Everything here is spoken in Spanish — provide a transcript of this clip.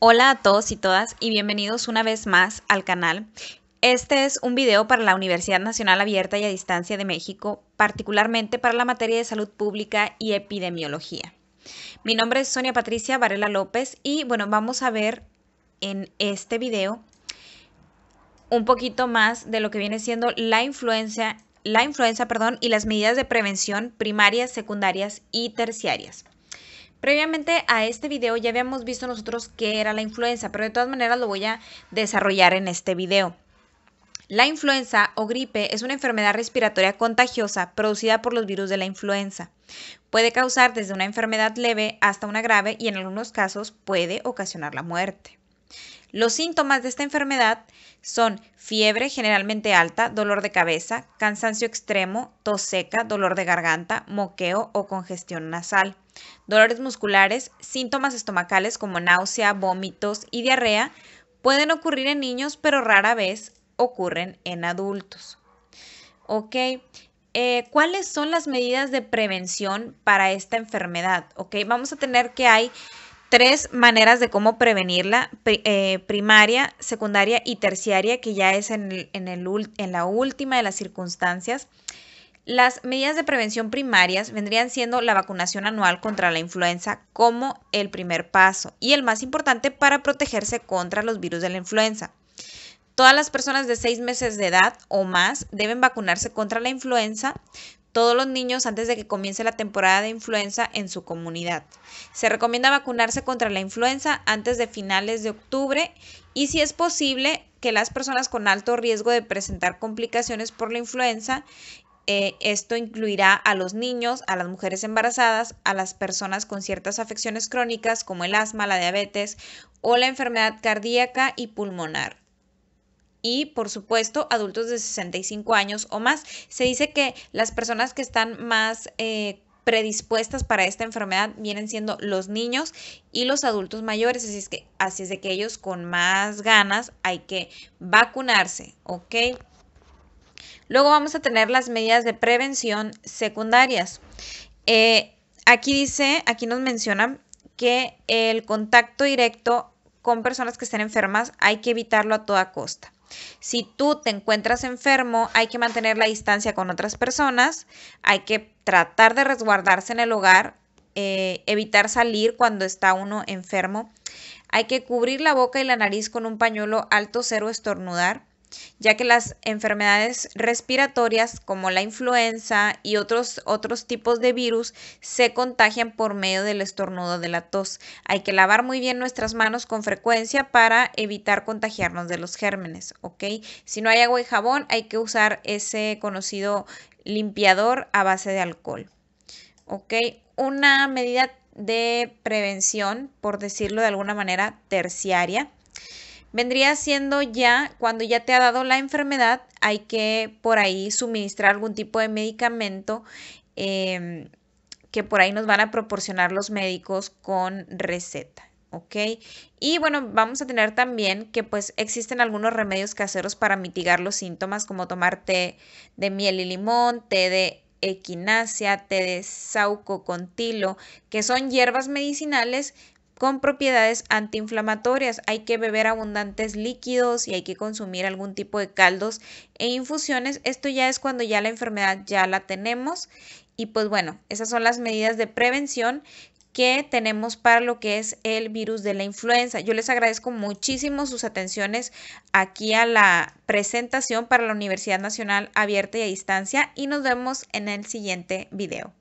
Hola a todos y todas y bienvenidos una vez más al canal. Este es un video para la Universidad Nacional Abierta y a Distancia de México, particularmente para la materia de salud pública y epidemiología. Mi nombre es Sonia Patricia Varela López y bueno, vamos a ver en este video un poquito más de lo que viene siendo la influencia, la influenza, perdón, y las medidas de prevención primarias, secundarias y terciarias. Previamente a este video ya habíamos visto nosotros qué era la influenza, pero de todas maneras lo voy a desarrollar en este video. La influenza o gripe es una enfermedad respiratoria contagiosa producida por los virus de la influenza. Puede causar desde una enfermedad leve hasta una grave y en algunos casos puede ocasionar la muerte. Los síntomas de esta enfermedad son fiebre generalmente alta, dolor de cabeza, cansancio extremo, tos seca, dolor de garganta, moqueo o congestión nasal, dolores musculares, síntomas estomacales como náusea, vómitos y diarrea. Pueden ocurrir en niños, pero rara vez ocurren en adultos. Ok, eh, ¿cuáles son las medidas de prevención para esta enfermedad? Ok, vamos a tener que hay tres maneras de cómo prevenirla, eh, primaria, secundaria y terciaria, que ya es en, en, la última de las circunstancias. Las medidas de prevención primarias vendrían siendo la vacunación anual contra la influenza como el primer paso y el más importante para protegerse contra los virus de la influenza. Todas las personas de seis meses de edad o más deben vacunarse contra la influenza todos los niños antes de que comience la temporada de influenza en su comunidad. Se recomienda vacunarse contra la influenza antes de finales de octubre y si es posible que las personas con alto riesgo de presentar complicaciones por la influenza, eh, esto incluirá a los niños, a las mujeres embarazadas, a las personas con ciertas afecciones crónicas como el asma, la diabetes o la enfermedad cardíaca y pulmonar y, por supuesto, adultos de 65 años o más. Se dice que las personas que están más eh, predispuestas para esta enfermedad vienen siendo los niños y los adultos mayores, así es que así es de que ellos con más ganas hay que vacunarse, ¿ok? Luego vamos a tener las medidas de prevención secundarias. Eh, aquí dice, aquí nos mencionan que el contacto directo con personas que estén enfermas hay que evitarlo a toda costa. Si tú te encuentras enfermo, hay que mantener la distancia con otras personas, hay que tratar de resguardarse en el hogar, eh, evitar salir cuando está uno enfermo, hay que cubrir la boca y la nariz con un pañuelo alto cero estornudar, ya que las enfermedades respiratorias como la influenza y otros, tipos de virus se contagian por medio del estornudo de la tos. Hay que lavar muy bien nuestras manos con frecuencia para evitar contagiarnos de los gérmenes, ¿ok? Si no hay agua y jabón, hay que usar ese conocido limpiador a base de alcohol, ¿ok? Una medida de prevención, por decirlo de alguna manera, terciaria vendría siendo ya cuando ya te ha dado la enfermedad, hay que por ahí suministrar algún tipo de medicamento em, que por ahí nos van a proporcionar los médicos con receta. ¿ok? Y bueno, vamos a tener también que pues existen algunos remedios caseros para mitigar los síntomas, como tomar té de miel y limón, té de equinacia, té de saúco con tilo, que son hierbas medicinales con propiedades antiinflamatorias. Hay que beber abundantes líquidos y hay que consumir algún tipo de caldos e infusiones. Esto ya es cuando ya la enfermedad ya la tenemos. Y pues bueno, esas son las medidas de prevención que tenemos para lo que es el virus de la influenza. Yo les agradezco muchísimo sus atenciones aquí a la presentación para la Universidad Nacional Abierta y a Distancia y nos vemos en el siguiente video.